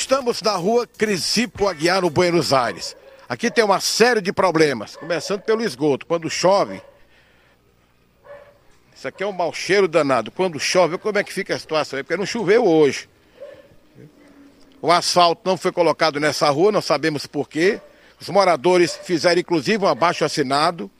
Estamos na rua Crisipo Aguiar, no Buenos Aires. Aqui tem uma série de problemas, começando pelo esgoto. Quando chove, isso aqui é um mau cheiro danado. Quando chove, como é que fica a situação aí? Porque não choveu hoje. O asfalto não foi colocado nessa rua, não sabemos porquê. Os moradores fizeram inclusive um abaixo assinado.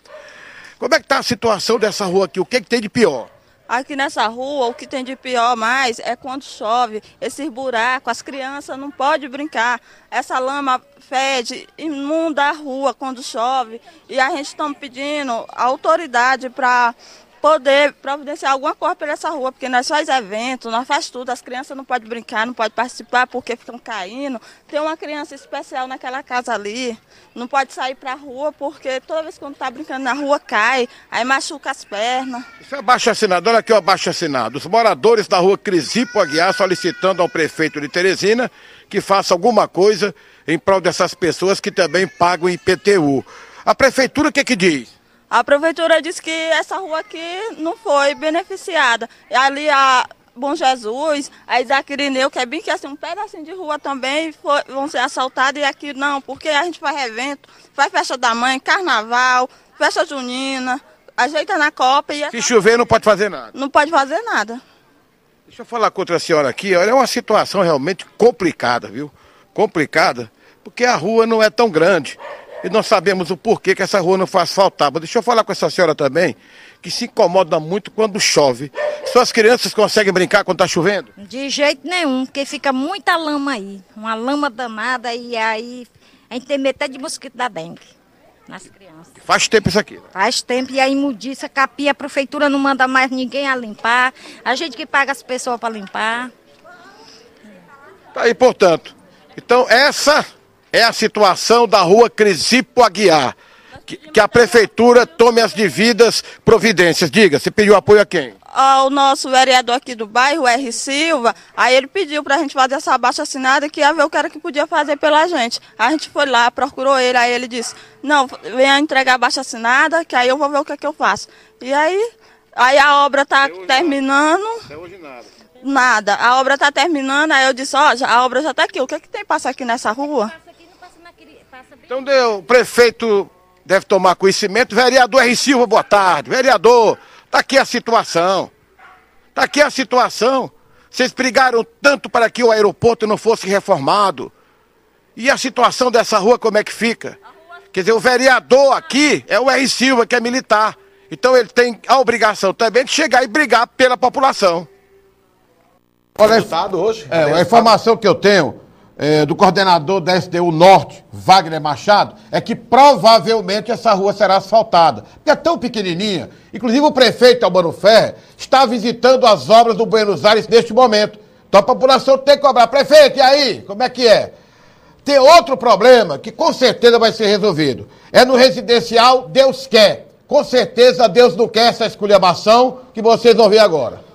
Como é que está a situação dessa rua aqui? O que, é que tem de pior? Aqui nessa rua, o que tem de pior mais é quando chove, esses buracos, as crianças não podem brincar. Essa lama fede, inunda a rua quando chove. E a gente está pedindo autoridade para poder providenciar alguma coisa para essa rua, porque nós é faz evento, nós faz tudo, as crianças não podem brincar, não podem participar porque ficam caindo. Tem uma criança especial naquela casa ali, não pode sair para a rua porque toda vez que está brincando na rua cai, aí machuca as pernas. Isso é abaixo assinado, olha aqui o abaixo assinado. Os moradores da rua Crisipo Aguiar solicitando ao prefeito de Teresina que faça alguma coisa em prol dessas pessoas que também pagam IPTU. A prefeitura o que é que diz? A prefeitura disse que essa rua aqui não foi beneficiada. Ali a Bom Jesus, a Isaac Irineu, que é bem que assim, um pedacinho de rua também foi, vão ser assaltados e aqui não, porque a gente faz evento, faz festa da mãe, carnaval, festa junina, ajeita na copa e. É Se chover não pode fazer nada. Não pode fazer nada. Deixa eu falar com outra senhora aqui, olha, é uma situação realmente complicada, viu? Complicada, porque a rua não é tão grande e nós sabemos o porquê que essa rua não foi asfaltada. Deixa eu falar com essa senhora também, que se incomoda muito quando chove. Suas crianças conseguem brincar quando está chovendo? De jeito nenhum, porque fica muita lama aí, uma lama danada, e aí a gente tem até de mosquito da dengue nas crianças. Faz tempo isso aqui? Né? Faz tempo, e a imundícia, capia. a prefeitura não manda mais ninguém a limpar, a gente que paga as pessoas para limpar. Tá aí, portanto. Então, essa é a situação da rua Crisipo Aguiar. Que, que a prefeitura tome as devidas providências. Diga, você pediu apoio a quem? Ao ah, nosso vereador aqui do bairro, R. Silva, aí ele pediu para a gente fazer essa baixa assinada que ia ah, ver o que era que podia fazer pela gente. A gente foi lá, procurou ele, aí ele disse, não, venha entregar a baixa assinada, que aí eu vou ver o que, é que eu faço. E aí, aí a obra está terminando. Até hoje nada. Nada. A obra está terminando, aí eu disse, ó, a obra já está aqui. O que, é que tem que passar aqui nessa rua? Então deu, o prefeito deve tomar conhecimento. Vereador R. Silva, boa tarde. Vereador, tá aqui a situação. Tá aqui a situação. Vocês brigaram tanto para que o aeroporto não fosse reformado. E a situação dessa rua como é que fica? Quer dizer, o vereador aqui é o R. Silva, que é militar. Então ele tem a obrigação também de chegar e brigar pela população. Olha, é, hoje? É, a informação que eu tenho é, do coordenador da SDU Norte, Wagner Machado, é que provavelmente essa rua será asfaltada, porque é tão pequenininha. Inclusive o prefeito Albano Ferre está visitando as obras do Buenos Aires neste momento. Então a população tem que cobrar. Prefeito, e aí? Como é que é? Tem outro problema que com certeza vai ser resolvido. É no residencial Deus quer. Com certeza Deus não quer essa esculhambação que vocês vão ver agora.